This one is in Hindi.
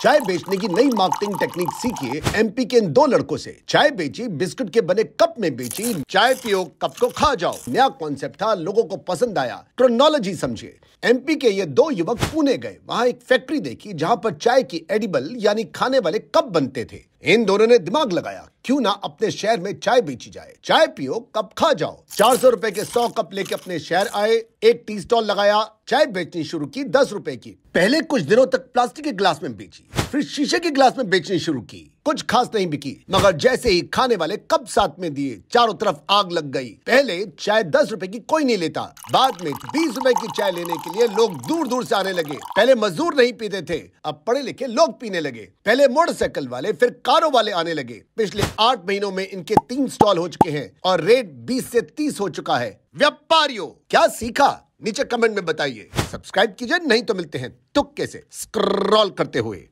चाय बेचने की नई मार्केटिंग टेक्निक सीखिए एमपी के इन दो लड़कों से चाय बेची बिस्कुट के बने कप में बेची चाय पियो कप को खा जाओ नया कॉन्सेप्ट था लोगों को पसंद आया क्रोनोलॉजी समझिए एमपी के ये दो युवक पुणे गए वहाँ एक फैक्ट्री देखी जहाँ पर चाय की एडिबल यानी खाने वाले कप बनते थे इन दोनों ने दिमाग लगाया क्यों ना अपने शहर में चाय बेची जाए चाय पियो कप खा जाओ चार सौ रूपए के सौ कप लेके अपने शहर आए एक टी स्टॉल लगाया चाय बेचनी शुरू की दस रूपए की पहले कुछ दिनों तक प्लास्टिक के गिलास में बेची फिर शीशे के गिलास में बेचनी शुरू की कुछ खास नहीं बिकी मगर जैसे ही खाने वाले कब साथ में दिए चारों तरफ आग लग गई पहले चाय दस रूपए की कोई नहीं लेता बाद में बीस रुपए की चाय लेने के लिए लोग दूर दूर से आने लगे पहले मजदूर नहीं पीते थे अब पढ़े लिखे लोग पीने लगे पहले मोटरसाइकिल वाले फिर कारों वाले आने लगे पिछले आठ महीनों में इनके तीन स्टॉल हो चुके हैं और रेट बीस से तीस हो चुका है व्यापारियों क्या सीखा नीचे कमेंट में बताइए सब्सक्राइब कीजिए नहीं तो मिलते हैं तुक्के से स्क्रॉल करते हुए